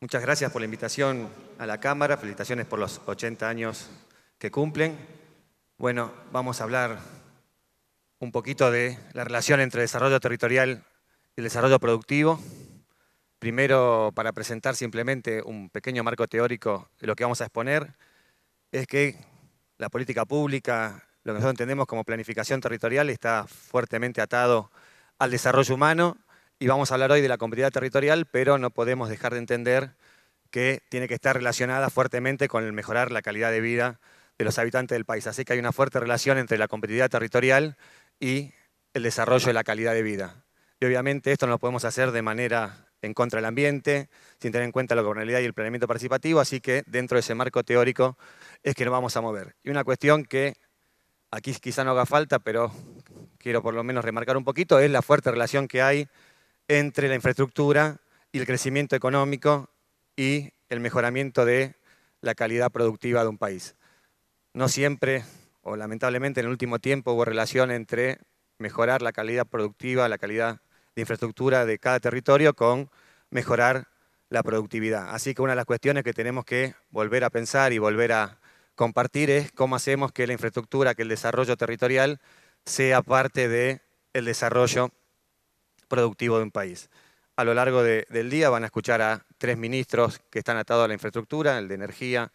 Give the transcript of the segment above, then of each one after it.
Muchas gracias por la invitación a la Cámara, felicitaciones por los 80 años que cumplen. Bueno, vamos a hablar un poquito de la relación entre desarrollo territorial y desarrollo productivo. Primero, para presentar simplemente un pequeño marco teórico de lo que vamos a exponer, es que la política pública lo que nosotros entendemos como planificación territorial está fuertemente atado al desarrollo humano y vamos a hablar hoy de la competitividad territorial, pero no podemos dejar de entender que tiene que estar relacionada fuertemente con el mejorar la calidad de vida de los habitantes del país. Así que hay una fuerte relación entre la competitividad territorial y el desarrollo de la calidad de vida. Y obviamente esto no lo podemos hacer de manera en contra del ambiente, sin tener en cuenta la gobernabilidad y el planeamiento participativo, así que dentro de ese marco teórico es que nos vamos a mover. Y una cuestión que aquí quizá no haga falta, pero quiero por lo menos remarcar un poquito, es la fuerte relación que hay entre la infraestructura y el crecimiento económico y el mejoramiento de la calidad productiva de un país. No siempre, o lamentablemente en el último tiempo, hubo relación entre mejorar la calidad productiva, la calidad de infraestructura de cada territorio con mejorar la productividad. Así que una de las cuestiones que tenemos que volver a pensar y volver a, compartir es cómo hacemos que la infraestructura, que el desarrollo territorial sea parte del desarrollo productivo de un país. A lo largo del día van a escuchar a tres ministros que están atados a la infraestructura, el de Energía,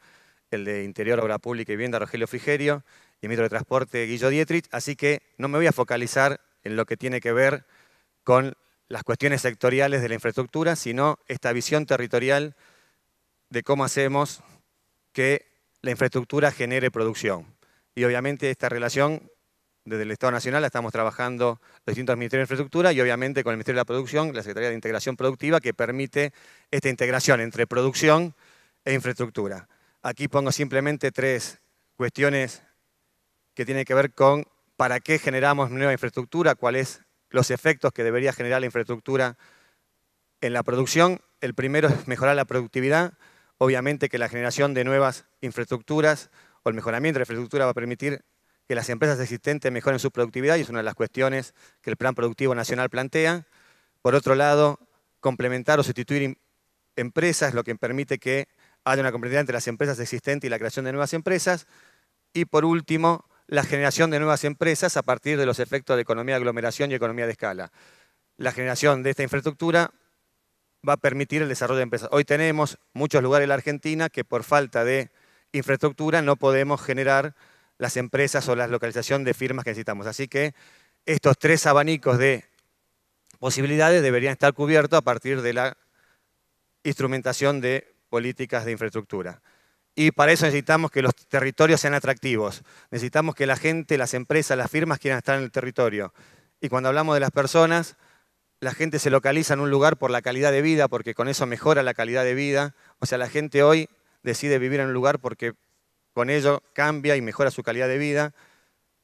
el de Interior, Obra Pública y Vivienda, Rogelio Frigerio, y el ministro de Transporte, Guillo Dietrich, así que no me voy a focalizar en lo que tiene que ver con las cuestiones sectoriales de la infraestructura, sino esta visión territorial de cómo hacemos que la infraestructura genere producción. Y obviamente esta relación desde el Estado Nacional la estamos trabajando los distintos ministerios de infraestructura y obviamente con el Ministerio de la Producción, la Secretaría de Integración Productiva, que permite esta integración entre producción e infraestructura. Aquí pongo simplemente tres cuestiones que tienen que ver con para qué generamos nueva infraestructura, cuáles los efectos que debería generar la infraestructura en la producción. El primero es mejorar la productividad, Obviamente que la generación de nuevas infraestructuras o el mejoramiento de la infraestructura va a permitir que las empresas existentes mejoren su productividad y es una de las cuestiones que el Plan Productivo Nacional plantea. Por otro lado, complementar o sustituir em-, empresas, lo que permite que haya una competitividad entre las empresas existentes y la creación de nuevas empresas. Y por último, la generación de nuevas empresas a partir de los efectos de economía de aglomeración y economía de escala. La generación de esta infraestructura va a permitir el desarrollo de empresas. Hoy tenemos muchos lugares en la Argentina que por falta de infraestructura no podemos generar las empresas o la localización de firmas que necesitamos. Así que estos tres abanicos de posibilidades deberían estar cubiertos a partir de la instrumentación de políticas de infraestructura. Y para eso necesitamos que los territorios sean atractivos. Necesitamos que la gente, las empresas, las firmas quieran estar en el territorio. Y cuando hablamos de las personas, la gente se localiza en un lugar por la calidad de vida, porque con eso mejora la calidad de vida. O sea, la gente hoy decide vivir en un lugar porque con ello cambia y mejora su calidad de vida,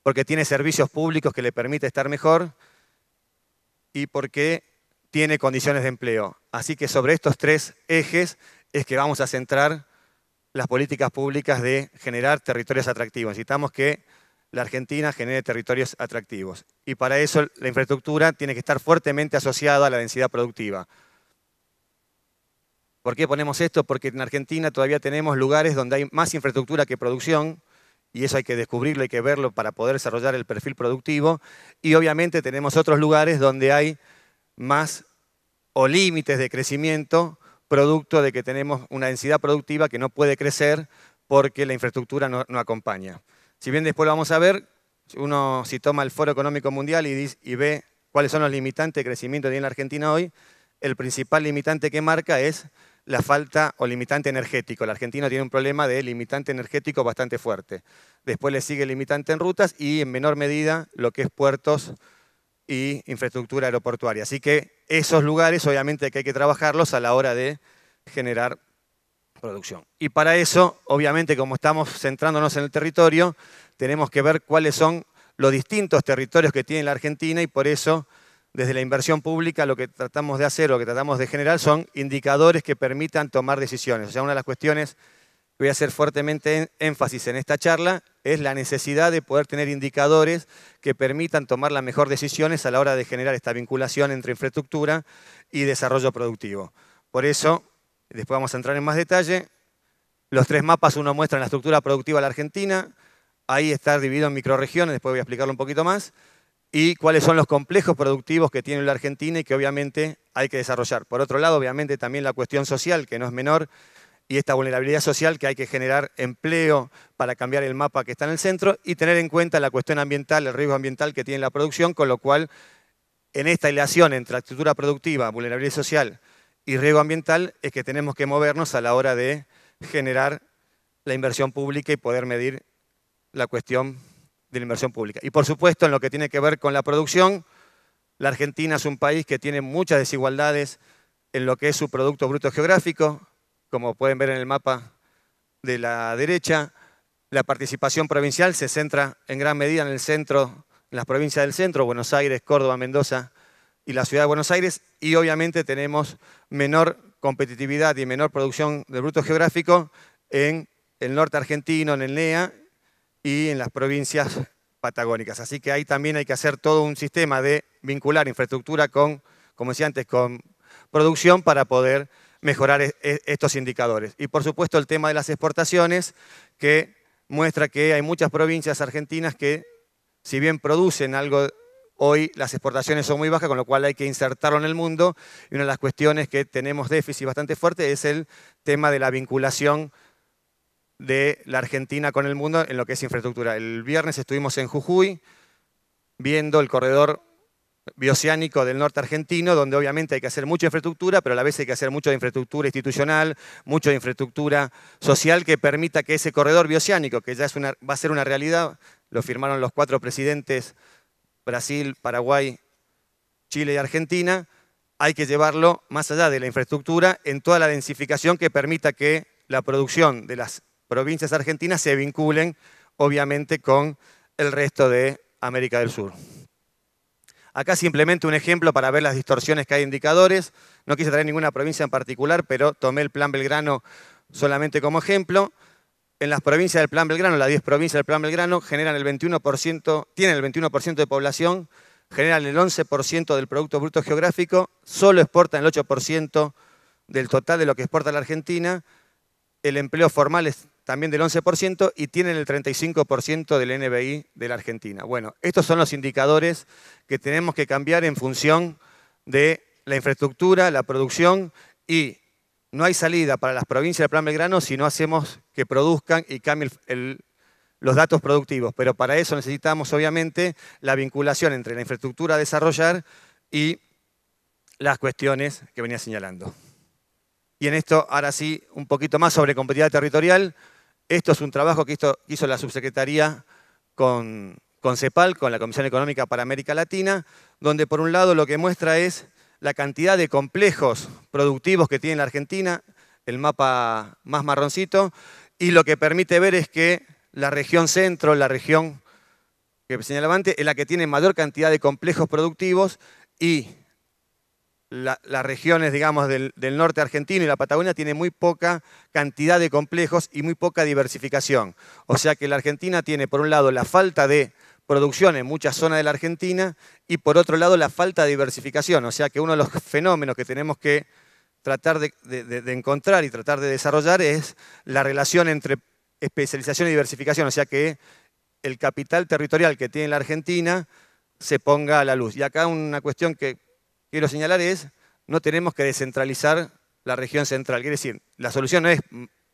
porque tiene servicios públicos que le permite estar mejor y porque tiene condiciones de empleo. Así que sobre estos tres ejes es que vamos a centrar las políticas públicas de generar territorios atractivos. Necesitamos que la Argentina genere territorios atractivos. Y para eso la infraestructura tiene que estar fuertemente asociada a la densidad productiva. ¿Por qué ponemos esto? Porque en Argentina todavía tenemos lugares donde hay más infraestructura que producción, y eso hay que descubrirlo, hay que verlo para poder desarrollar el perfil productivo, y obviamente tenemos otros lugares donde hay más o límites de crecimiento producto de que tenemos una densidad productiva que no puede crecer porque la infraestructura no, no acompaña. Si bien después lo vamos a ver, uno si toma el Foro Económico Mundial y, ve cuáles son los limitantes de crecimiento que tiene la Argentina hoy, el principal limitante que marca es la falta o limitante energético. La Argentina tiene un problema de limitante energético bastante fuerte. Después le sigue el limitante en rutas y en menor medida lo que es puertos y infraestructura aeroportuaria. Así que esos lugares obviamente que hay que trabajarlos a la hora de generar producción. Y para eso, obviamente, como estamos centrándonos en el territorio, tenemos que ver cuáles son los distintos territorios que tiene la Argentina y por eso, desde la inversión pública, lo que tratamos de hacer, lo que tratamos de generar son indicadores que permitan tomar decisiones. O sea, una de las cuestiones que voy a hacer fuertemente énfasis en esta charla es la necesidad de poder tener indicadores que permitan tomar las mejores decisiones a la hora de generar esta vinculación entre infraestructura y desarrollo productivo. Por eso, después vamos a entrar en más detalle. Los tres mapas, uno muestra la estructura productiva de la Argentina, ahí está dividido en microregiones, después voy a explicarlo un poquito más, y cuáles son los complejos productivos que tiene la Argentina y que obviamente hay que desarrollar. Por otro lado, obviamente también la cuestión social, que no es menor, y esta vulnerabilidad social que hay que generar empleo para cambiar el mapa que está en el centro y tener en cuenta la cuestión ambiental, el riesgo ambiental que tiene la producción, con lo cual en esta relación entre estructura productiva, vulnerabilidad social y riesgo ambiental es que tenemos que movernos a la hora de generar la inversión pública y poder medir la cuestión de la inversión pública. Y por supuesto, en lo que tiene que ver con la producción, la Argentina es un país que tiene muchas desigualdades en lo que es su Producto Bruto Geográfico, como pueden ver en el mapa de la derecha. La participación provincial se centra en gran medida en el centro, en las provincias del centro, Buenos Aires, Córdoba, Mendoza y la ciudad de Buenos Aires y obviamente tenemos menor competitividad y menor producción de bruto geográfico en el norte argentino, en el NEA y en las provincias patagónicas. Así que ahí también hay que hacer todo un sistema de vincular infraestructura con, como decía antes, con producción para poder mejorar e-, e-, estos indicadores. Y por supuesto el tema de las exportaciones, que muestra que hay muchas provincias argentinas que, si bien producen algo Hoy las exportaciones son muy bajas, con lo cual hay que insertarlo en el mundo. Y una de las cuestiones que tenemos déficit bastante fuerte es el tema de la vinculación de la Argentina con el mundo en lo que es infraestructura. El viernes estuvimos en Jujuy viendo el corredor bioceánico del norte argentino, donde obviamente hay que hacer mucha infraestructura, pero a la vez hay que hacer mucha infraestructura institucional, mucha infraestructura social que permita que ese corredor bioceánico, que ya es va a ser una realidad, lo firmaron los cuatro presidentes Brasil, Paraguay, Chile y Argentina, hay que llevarlo más allá de la infraestructura en toda la densificación que permita que la producción de las provincias argentinas se vinculen, obviamente, con el resto de América del Sur. Acá simplemente un ejemplo para ver las distorsiones que hay indicadores. No quise traer ninguna provincia en particular, pero tomé el plan Belgrano solamente como ejemplo en las provincias del Plan Belgrano, las 10 provincias del Plan Belgrano, generan el 21%, tienen el 21% de población, generan el 11% del Producto Bruto Geográfico, solo exportan el 8% del total de lo que exporta la Argentina, el empleo formal es también del 11% y tienen el 35% del NBI de la Argentina. Bueno, estos son los indicadores que tenemos que cambiar en función de la infraestructura, la producción y no hay salida para las provincias del Plan Belgrano si no hacemos que produzcan y cambien los datos productivos. Pero para eso necesitamos, obviamente, la vinculación entre la infraestructura a desarrollar y las cuestiones que venía señalando. Y en esto, ahora sí, un poquito más sobre competitividad territorial. Esto es un trabajo que hizo, la subsecretaría con, con CEPAL, con la Comisión Económica para América Latina, donde por un lado lo que muestra es la cantidad de complejos productivos que tiene la Argentina, el mapa más marroncito, y lo que permite ver es que la región centro, la región que señalaba antes, es la que tiene mayor cantidad de complejos productivos y las regiones, digamos, del, del, norte argentino y la Patagonia tiene muy poca cantidad de complejos y muy poca diversificación. O sea que la Argentina tiene, por un lado, la falta de producción en muchas zonas de la Argentina y por otro lado la falta de diversificación, o sea que uno de los fenómenos que tenemos que tratar de, encontrar y tratar de desarrollar es la relación entre especialización y diversificación, o sea que el capital territorial que tiene la Argentina se ponga a la luz. Y acá una cuestión que quiero señalar es, no tenemos que descentralizar la región central. Quiere decir, la solución no es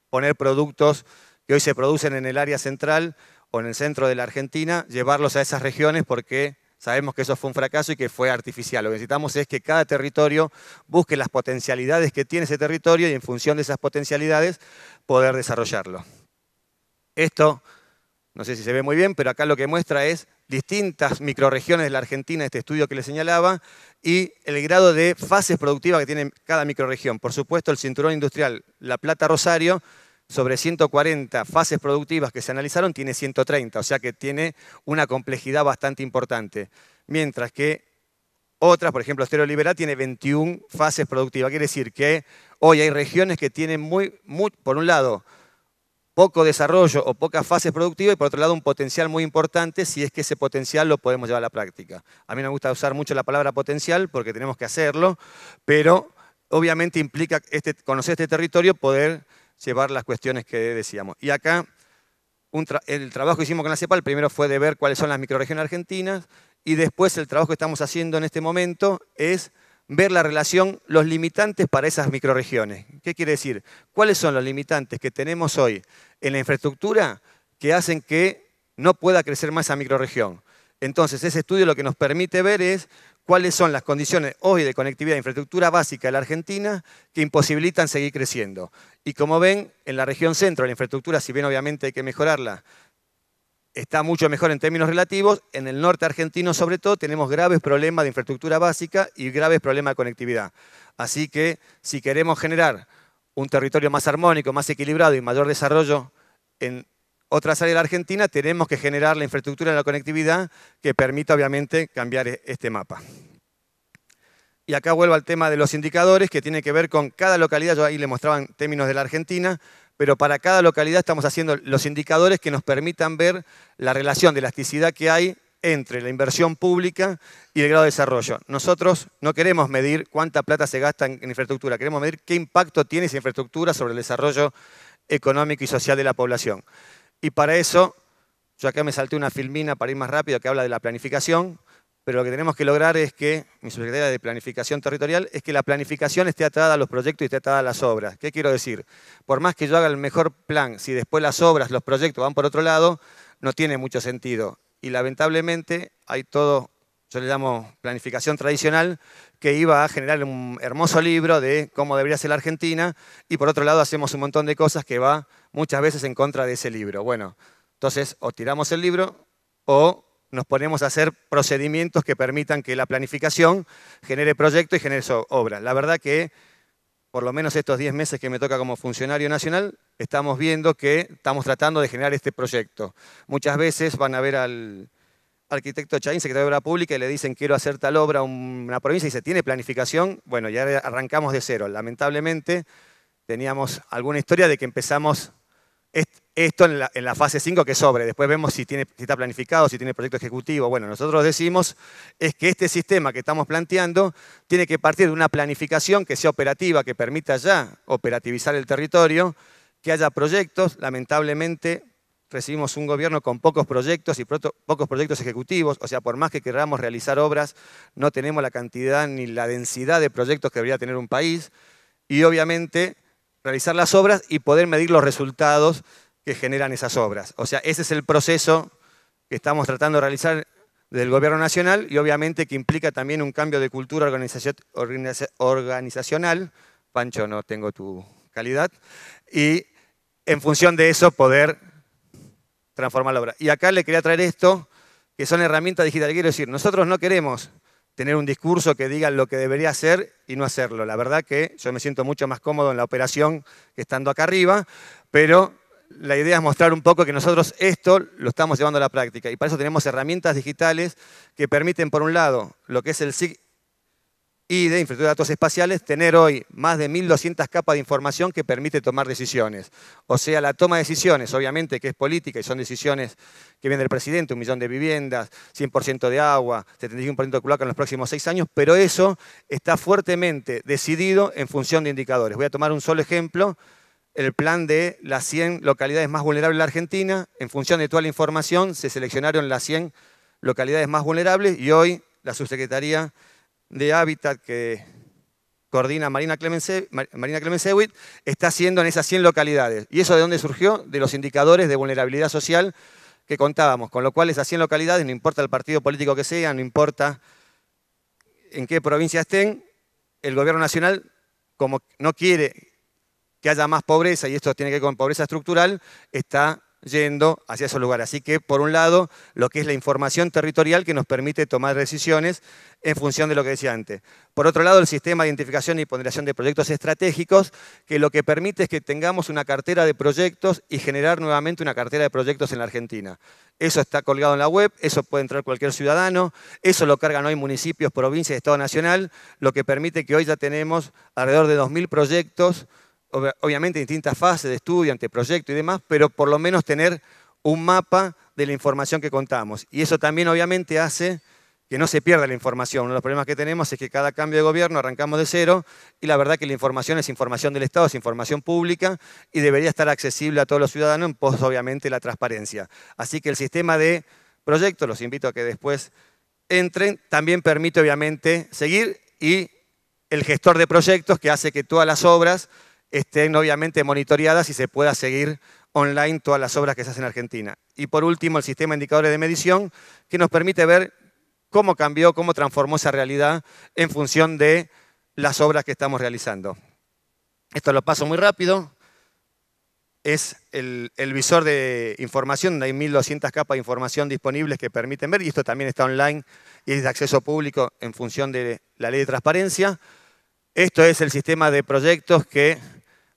poner productos que hoy se producen en el área central en el centro de la Argentina, llevarlos a esas regiones porque sabemos que eso fue un fracaso y que fue artificial. Lo que necesitamos es que cada territorio busque las potencialidades que tiene ese territorio y en función de esas potencialidades poder desarrollarlo. Esto, no sé si se ve muy bien, pero acá lo que muestra es distintas microregiones de la Argentina, este estudio que le señalaba, y el grado de fases productivas que tiene cada microregión. Por supuesto, el cinturón industrial La Plata-Rosario sobre 140 fases productivas que se analizaron, tiene 130, o sea que tiene una complejidad bastante importante. Mientras que otras, por ejemplo, Libera, tiene 21 fases productivas. Quiere decir que hoy hay regiones que tienen, muy, muy, por un lado, poco desarrollo o pocas fases productivas y por otro lado un potencial muy importante si es que ese potencial lo podemos llevar a la práctica. A mí me gusta usar mucho la palabra potencial porque tenemos que hacerlo, pero obviamente implica este, conocer este territorio, poder llevar las cuestiones que decíamos. Y acá el trabajo que hicimos con la CEPAL primero fue de ver cuáles son las microregiones argentinas y después el trabajo que estamos haciendo en este momento es ver la relación, los limitantes para esas microregiones. ¿Qué quiere decir? ¿Cuáles son los limitantes que tenemos hoy en la infraestructura que hacen que no pueda crecer más esa microregión? Entonces, ese estudio lo que nos permite ver es cuáles son las condiciones hoy de conectividad de infraestructura básica de la Argentina que imposibilitan seguir creciendo. Y como ven, en la región centro la infraestructura, si bien obviamente hay que mejorarla, está mucho mejor en términos relativos, en el norte argentino sobre todo tenemos graves problemas de infraestructura básica y graves problemas de conectividad. Así que si queremos generar un territorio más armónico, más equilibrado y mayor desarrollo en otras áreas de la Argentina, tenemos que generar la infraestructura de la conectividad que permita, obviamente, cambiar e-, este mapa. Y acá vuelvo al tema de los indicadores, que tiene que ver con cada localidad. Yo ahí le mostraba términos de la Argentina, pero para cada localidad estamos haciendo los indicadores que nos permitan ver la relación de elasticidad que hay entre la inversión pública y el grado de desarrollo. Nosotros no queremos medir cuánta plata se gasta en infraestructura, queremos medir qué impacto tiene esa infraestructura sobre el desarrollo económico y social de la población. Y para eso, yo acá me salté una filmina para ir más rápido que habla de la planificación, pero lo que tenemos que lograr es que, mi subsecretaria de Planificación Territorial, es que la planificación esté atada a los proyectos y esté atada a las obras. ¿Qué quiero decir? Por más que yo haga el mejor plan, si después las obras, los proyectos van por otro lado, no tiene mucho sentido. Y lamentablemente hay todo le llamo planificación tradicional, que iba a generar un hermoso libro de cómo debería ser la Argentina, y por otro lado hacemos un montón de cosas que va muchas veces en contra de ese libro. Bueno, entonces o tiramos el libro o nos ponemos a hacer procedimientos que permitan que la planificación genere proyecto y genere obra. La verdad que, por lo menos estos 10 meses que me toca como funcionario nacional, estamos viendo que estamos tratando de generar este proyecto. Muchas veces van a ver al, arquitecto Chaín, secretario de Obra Pública, y le dicen quiero hacer tal obra a una provincia y dice, ¿tiene planificación? Bueno, ya arrancamos de cero. Lamentablemente teníamos alguna historia de que empezamos esto en la, fase 5 que sobre. Después vemos si, tiene, si está planificado, si tiene proyecto ejecutivo. Bueno, nosotros decimos es que este sistema que estamos planteando tiene que partir de una planificación que sea operativa, que permita ya operativizar el territorio, que haya proyectos. Lamentablemente recibimos un gobierno con pocos proyectos y pocos proyectos ejecutivos, o sea, por más que queramos realizar obras, no tenemos la cantidad ni la densidad de proyectos que debería tener un país, y obviamente realizar las obras y poder medir los resultados que generan esas obras. O sea, ese es el proceso que estamos tratando de realizar del gobierno nacional y obviamente que implica también un cambio de cultura organizacional, Pancho, no tengo tu calidad, y en función de eso poder transformar la obra. Y acá le quería traer esto, que son herramientas digitales. Quiero decir, nosotros no queremos tener un discurso que diga lo que debería hacer y no hacerlo. La verdad que yo me siento mucho más cómodo en la operación que estando acá arriba, pero la idea es mostrar un poco que nosotros esto lo estamos llevando a la práctica y para eso tenemos herramientas digitales que permiten, por un lado, lo que es el SIG y de infraestructura de datos espaciales, tener hoy más de 1.200 capas de información que permite tomar decisiones. O sea, la toma de decisiones, obviamente, que es política y son decisiones que viene del presidente, un millón de viviendas, 100% de agua, 71% de cloaca en los próximos seis años, pero eso está fuertemente decidido en función de indicadores. Voy a tomar un solo ejemplo, el plan de las 100 localidades más vulnerables de la Argentina, en función de toda la información se seleccionaron las 100 localidades más vulnerables y hoy la subsecretaría de hábitat que coordina Marina Clemencewit, está haciendo en esas 100 localidades. ¿Y eso de dónde surgió? De los indicadores de vulnerabilidad social que contábamos, con lo cual esas 100 localidades, no importa el partido político que sea, no importa en qué provincia estén, el gobierno nacional, como no quiere que haya más pobreza, y esto tiene que ver con pobreza estructural, está yendo hacia esos lugares. Así que, por un lado, lo que es la información territorial que nos permite tomar decisiones en función de lo que decía antes. Por otro lado, el sistema de identificación y ponderación de proyectos estratégicos, que lo que permite es que tengamos una cartera de proyectos y generar nuevamente una cartera de proyectos en la Argentina. Eso está colgado en la web, eso puede entrar cualquier ciudadano, eso lo cargan hoy municipios, provincias, Estado Nacional, lo que permite que hoy ya tenemos alrededor de 2.000 proyectos obviamente distintas fases de estudio, anteproyecto y demás, pero por lo menos tener un mapa de la información que contamos. Y eso también obviamente hace que no se pierda la información. Uno de los problemas que tenemos es que cada cambio de gobierno arrancamos de cero y la verdad que la información es información del Estado, es información pública y debería estar accesible a todos los ciudadanos en pos, obviamente, de la transparencia. Así que el sistema de proyectos, los invito a que después entren, también permite, obviamente, seguir y el gestor de proyectos que hace que todas las obras estén obviamente monitoreadas y se pueda seguir online todas las obras que se hacen en Argentina. Y por último, el sistema de indicadores de medición, que nos permite ver cómo cambió, cómo transformó esa realidad en función de las obras que estamos realizando. Esto lo paso muy rápido. Es el, visor de información, hay 1.200 capas de información disponibles que permiten ver, y esto también está online y es de acceso público en función de la ley de transparencia. Esto es el sistema de proyectos que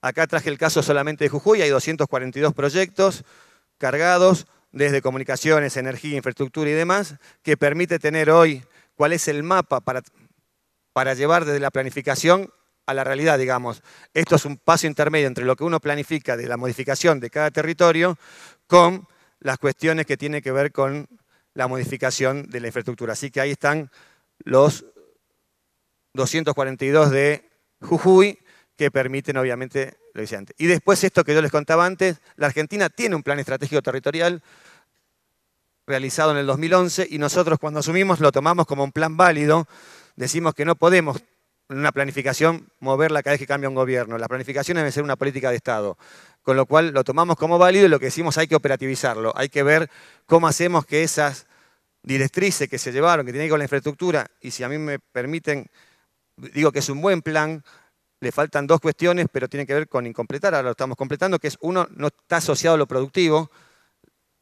acá traje el caso solamente de Jujuy, hay 242 proyectos cargados desde comunicaciones, energía, infraestructura y demás, que permite tener hoy cuál es el mapa para, para llevar desde la planificación a la realidad, digamos. Esto es un paso intermedio entre lo que uno planifica de la modificación de cada territorio con las cuestiones que tienen que ver con la modificación de la infraestructura. Así que ahí están los 242 de Jujuy, que permiten obviamente lo hice antes. Y después esto que yo les contaba antes, la Argentina tiene un plan estratégico territorial realizado en el 2011 y nosotros cuando asumimos lo tomamos como un plan válido, decimos que no podemos en una planificación moverla cada vez que cambia un gobierno, la planificación debe ser una política de Estado, con lo cual lo tomamos como válido y lo que decimos hay que operativizarlo, hay que ver cómo hacemos que esas directrices que se llevaron, que tienen que ver con la infraestructura, y si a mí me permiten digo que es un buen plan, le faltan dos cuestiones, pero tienen que ver con incompletar, ahora lo estamos completando, que es uno, no está asociado a lo productivo,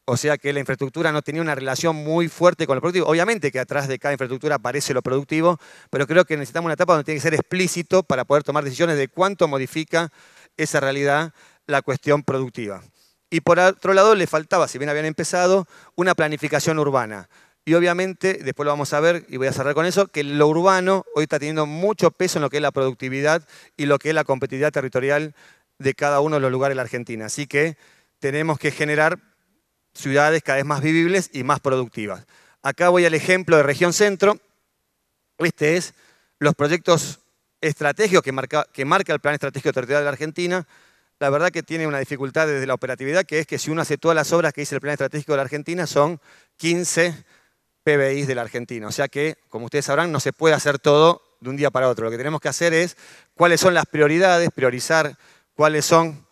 o sea que la infraestructura no tenía una relación muy fuerte con lo productivo. Obviamente que atrás de cada infraestructura aparece lo productivo, pero creo que necesitamos una etapa donde tiene que ser explícito para poder tomar decisiones de cuánto modifica esa realidad la cuestión productiva. Y por otro lado, le faltaba, si bien habían empezado, una planificación urbana. Y obviamente, después lo vamos a ver, y voy a cerrar con eso, que lo urbano hoy está teniendo mucho peso en lo que es la productividad y lo que es la competitividad territorial de cada uno de los lugares de la Argentina. Así que tenemos que generar ciudades cada vez más vivibles y más productivas. Acá voy al ejemplo de región centro. Este es los proyectos estratégicos que marca, que marca el Plan Estratégico Territorial de la Argentina. La verdad que tiene una dificultad desde la operatividad, que es que si uno hace todas las obras que dice el Plan Estratégico de la Argentina, son 15 PBIs de la Argentina. O sea que, como ustedes sabrán, no se puede hacer todo de un día para otro. Lo que tenemos que hacer es cuáles son las prioridades, priorizar cuáles son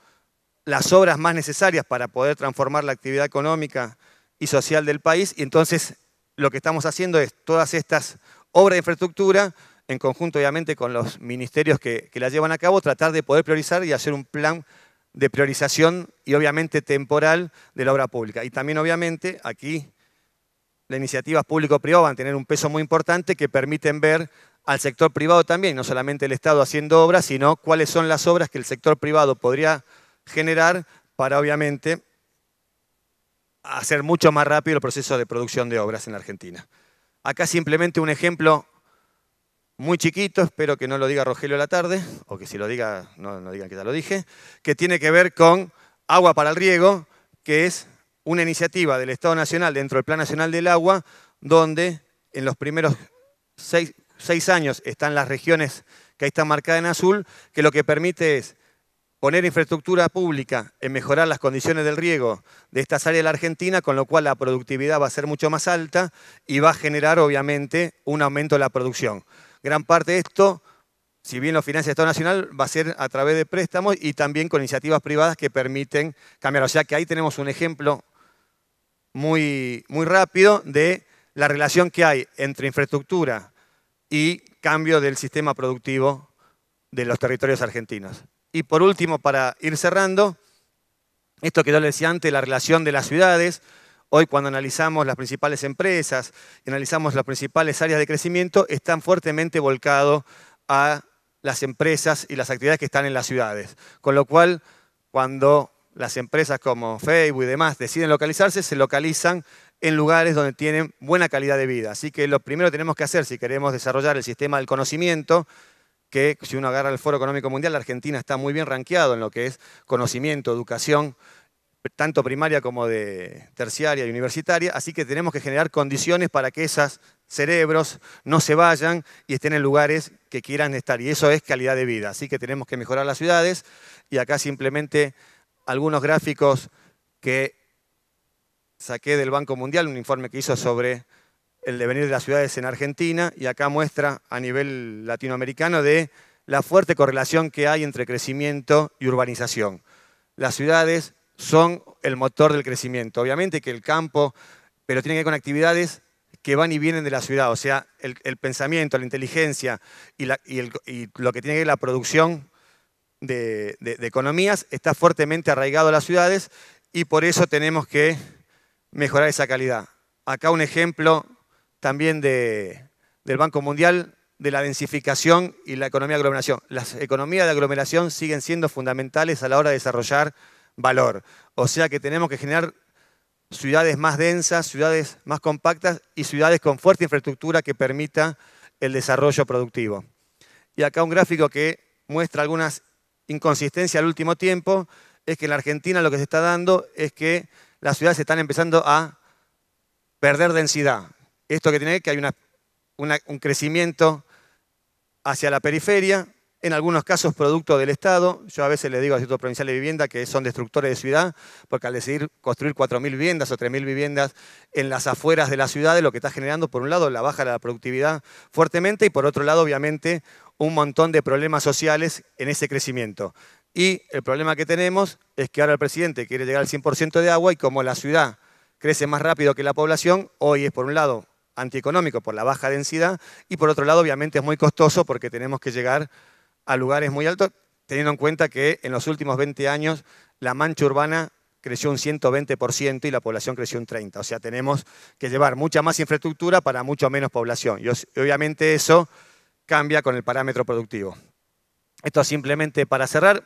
las obras más necesarias para poder transformar la actividad económica y social del país. Y entonces lo que estamos haciendo es todas estas obras de infraestructura, en conjunto obviamente con los ministerios que, que las llevan a cabo, tratar de poder priorizar y hacer un plan de priorización y obviamente temporal de la obra pública. Y también obviamente aquí las iniciativas público-privado van a tener un peso muy importante que permiten ver al sector privado también, no solamente el Estado haciendo obras, sino cuáles son las obras que el sector privado podría generar para obviamente hacer mucho más rápido el proceso de producción de obras en la Argentina. Acá simplemente un ejemplo muy chiquito, espero que no lo diga Rogelio a la tarde, o que si lo diga, no, no digan que ya lo dije, que tiene que ver con agua para el riego, que es una iniciativa del Estado Nacional dentro del Plan Nacional del Agua, donde en los primeros seis, años están las regiones que ahí están marcadas en azul, que lo que permite es poner infraestructura pública en mejorar las condiciones del riego de estas áreas de la Argentina, con lo cual la productividad va a ser mucho más alta y va a generar, obviamente, un aumento de la producción. Gran parte de esto, si bien lo financia el Estado Nacional, va a ser a través de préstamos y también con iniciativas privadas que permiten cambiar. O sea que ahí tenemos un ejemplo muy, muy rápido de la relación que hay entre infraestructura y cambio del sistema productivo de los territorios argentinos. Y por último, para ir cerrando, esto que yo le decía antes, la relación de las ciudades. Hoy cuando analizamos las principales empresas y analizamos las principales áreas de crecimiento, están fuertemente volcados a las empresas y las actividades que están en las ciudades. Con lo cual, cuando las empresas como Facebook y demás deciden localizarse, se localizan en lugares donde tienen buena calidad de vida. Así que lo primero que tenemos que hacer si queremos desarrollar el sistema del conocimiento, que si uno agarra el Foro Económico Mundial, la Argentina está muy bien rankeado en lo que es conocimiento, educación, tanto primaria como de terciaria y universitaria, así que tenemos que generar condiciones para que esos cerebros no se vayan y estén en lugares que quieran estar, y eso es calidad de vida. Así que tenemos que mejorar las ciudades, y acá simplemente algunos gráficos que saqué del Banco Mundial, un informe que hizo sobre el devenir de las ciudades en Argentina, y acá muestra a nivel latinoamericano de la fuerte correlación que hay entre crecimiento y urbanización. Las ciudades son el motor del crecimiento. Obviamente que el campo, pero tiene que ver con actividades que van y vienen de la ciudad. O sea, el, pensamiento, la inteligencia y, y, lo que tiene que ver la producción de, economías está fuertemente arraigado a las ciudades y por eso tenemos que mejorar esa calidad. Acá un ejemplo también del Banco Mundial de la densificación y la economía de aglomeración. Las economías de aglomeración siguen siendo fundamentales a la hora de desarrollar valor. O sea que tenemos que generar ciudades más densas, ciudades más compactas y ciudades con fuerte infraestructura que permita el desarrollo productivo. Y acá un gráfico que muestra algunas inconsistencia al último tiempo es que en la Argentina lo que se está dando es que las ciudades están empezando a perder densidad. Esto que tiene que hay una, un crecimiento hacia la periferia, en algunos casos producto del Estado. Yo a veces le digo a ciertos provinciales de vivienda que son destructores de ciudad, porque al decidir construir 4.000 viviendas o 3.000 viviendas en las afueras de las ciudades, lo que está generando, por un lado, la baja de la productividad fuertemente y por otro lado, obviamente, un montón de problemas sociales en ese crecimiento. Y el problema que tenemos es que ahora el presidente quiere llegar al 100% de agua y como la ciudad crece más rápido que la población, hoy es por un lado antieconómico por la baja densidad y por otro lado obviamente es muy costoso porque tenemos que llegar a lugares muy altos, teniendo en cuenta que en los últimos 20 años la mancha urbana creció un 120% y la población creció un 30%. O sea, tenemos que llevar mucha más infraestructura para mucho menos población. Y obviamente eso cambia con el parámetro productivo. Esto simplemente para cerrar,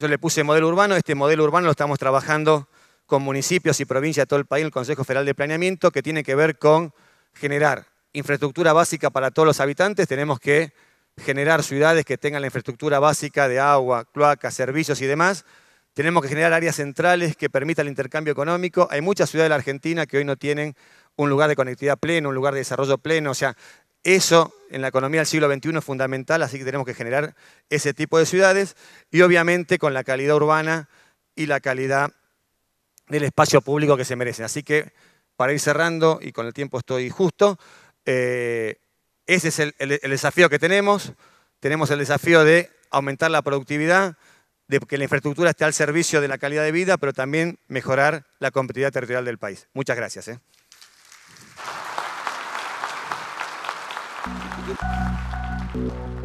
yo le puse modelo urbano, este modelo urbano lo estamos trabajando con municipios y provincias de todo el país, el Consejo Federal de Planeamiento, que tiene que ver con generar infraestructura básica para todos los habitantes, tenemos que generar ciudades que tengan la infraestructura básica de agua, cloacas, servicios y demás. Tenemos que generar áreas centrales que permitan el intercambio económico. Hay muchas ciudades de la Argentina que hoy no tienen un lugar de conectividad pleno, un lugar de desarrollo pleno. O sea, eso en la economía del siglo XXI es fundamental, así que tenemos que generar ese tipo de ciudades y obviamente con la calidad urbana y la calidad del espacio público que se merecen. Así que para ir cerrando, y con el tiempo estoy justo, eh, ese es el, desafío que tenemos. Tenemos el desafío de aumentar la productividad, de que la infraestructura esté al servicio de la calidad de vida, pero también mejorar la competitividad territorial del país. Muchas gracias. Eh. Thank you.